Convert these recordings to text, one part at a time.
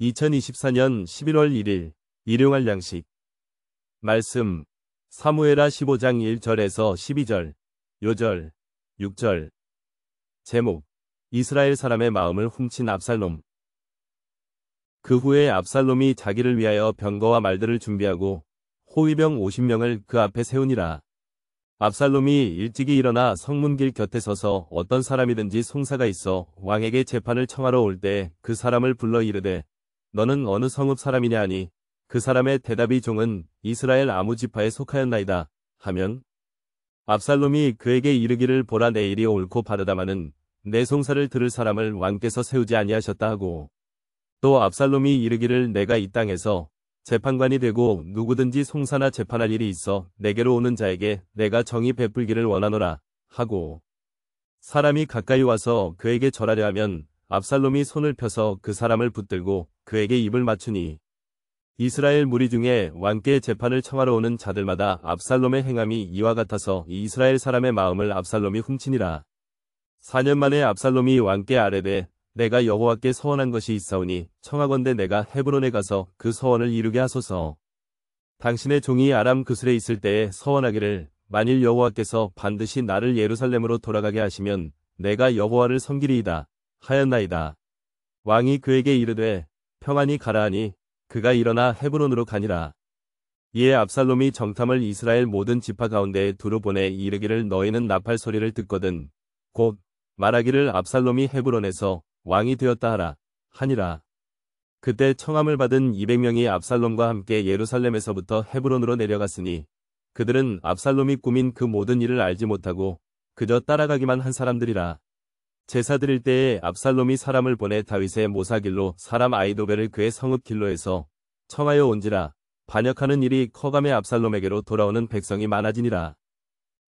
2024년 11월 1일 일용할 양식 말씀 사무에라 15장 1절에서 12절 요절 6절 제목 이스라엘 사람의 마음을 훔친 압살롬 그 후에 압살롬이 자기를 위하여 병거와 말들을 준비하고 호위병 50명을 그 앞에 세우니라 압살롬이 일찍이 일어나 성문길 곁에 서서 어떤 사람이든지 송사가 있어 왕에게 재판을 청하러 올 때 그 사람을 불러 이르되 너는 어느 성읍 사람이냐 하니 그 사람의 대답이 종은 이스라엘 아무 지파에 속하였나이다 하면 압살롬이 그에게 이르기를 보라 내 일이 옳고 바르다마는 내 송사를 들을 사람을 왕께서 세우지 아니하셨다 하고 또 압살롬이 이르기를 내가 이 땅에서 재판관이 되고 누구든지 송사나 재판할 일이 있어 내게로 오는 자에게 내가 정의 베풀기를 원하노라 하고 사람이 가까이 와서 그에게 절하려 하면 압살롬이 손을 펴서 그 사람을 붙들고 그에게 입을 맞추니 이스라엘 무리 중에 왕께 재판을 청하러 오는 자들마다 압살롬의 행함이 이와 같아서 이스라엘 사람의 마음을 압살롬이 훔치니라. 4년 만에 압살롬이 왕께 아뢰되 내가 여호와께 서원한 것이 있사오니 청하건대 내가 헤브론에 가서 그 서원을 이루게 하소서. 당신의 종이 아람 그슬에 있을 때에 서원하기를 만일 여호와께서 반드시 나를 예루살렘으로 돌아가게 하시면 내가 여호와를 섬기리이다. 하였나이다. 왕이 그에게 이르되 평안히 가라하니 그가 일어나 헤브론으로 가니라. 이에 압살롬이 정탐을 이스라엘 모든 지파 가운데 두루 보내 이르기를 너희는 나팔 소리를 듣거든 곧 말하기를 압살롬이 헤브론에서 왕이 되었다 하라 하니라. 그때 청함을 받은 200명이 압살롬과 함께 예루살렘에서부터 헤브론으로 내려갔으니 그들은 압살롬이 꾸민 그 모든 일을 알지 못하고 그저 따라가기만 한 사람들이라. 제사 드릴 때에 압살롬이 사람을 보내 다윗의 모사길로 사람 아이도벨을 그의 성읍길로에서 청하여 온지라 반역하는 일이 커감의 압살롬에게로 돌아오는 백성이 많아지니라.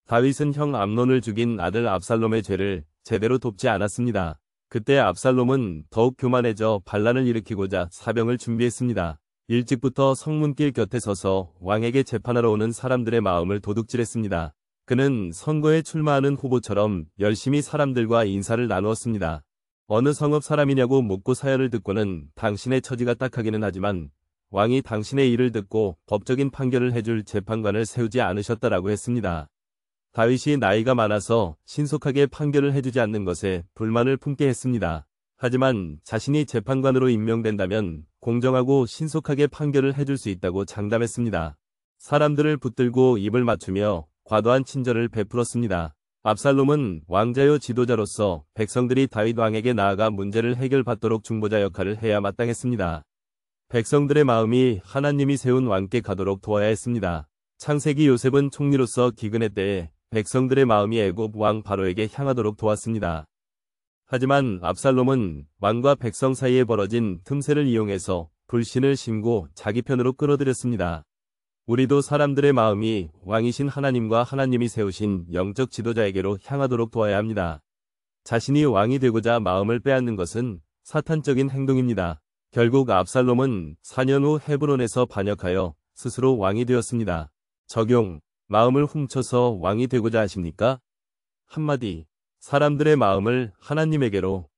다윗은 형 암론을 죽인 아들 압살롬의 죄를 제대로 돕지 않았습니다. 그때 압살롬은 더욱 교만해져 반란을 일으키고자 사병을 준비했습니다. 일찍부터 성문길 곁에 서서 왕에게 재판하러 오는 사람들의 마음을 도둑질했습니다. 그는 선거에 출마하는 후보처럼 열심히 사람들과 인사를 나누었습니다. 어느 성읍 사람이냐고 묻고 사연을 듣고는 당신의 처지가 딱하기는 하지만 왕이 당신의 일을 듣고 법적인 판결을 해줄 재판관을 세우지 않으셨다라고 했습니다. 다윗이 나이가 많아서 신속하게 판결을 해주지 않는 것에 불만을 품게 했습니다. 하지만 자신이 재판관으로 임명된다면 공정하고 신속하게 판결을 해줄 수 있다고 장담했습니다. 사람들을 붙들고 입을 맞추며 과도한 친절을 베풀었습니다. 압살롬은 왕자요 지도자로서 백성들이 다윗 왕에게 나아가 문제를 해결받도록 중보자 역할을 해야 마땅했습니다. 백성들의 마음이 하나님이 세운 왕께 가도록 도와야 했습니다. 창세기 요셉은 총리로서 기근의 때에 백성들의 마음이 애굽 왕 바로에게 향하도록 도왔습니다. 하지만 압살롬은 왕과 백성 사이에 벌어진 틈새를 이용해서 불신을 심고 자기 편으로 끌어들였습니다. 우리도 사람들의 마음이 왕이신 하나님과 하나님이 세우신 영적 지도자에게로 향하도록 도와야 합니다. 자신이 왕이 되고자 마음을 빼앗는 것은 사탄적인 행동입니다. 결국 압살롬은 4년 후 헤브론에서 반역하여 스스로 왕이 되었습니다. 적용, 마음을 훔쳐서 왕이 되고자 하십니까? 한마디, 사람들의 마음을 하나님에게로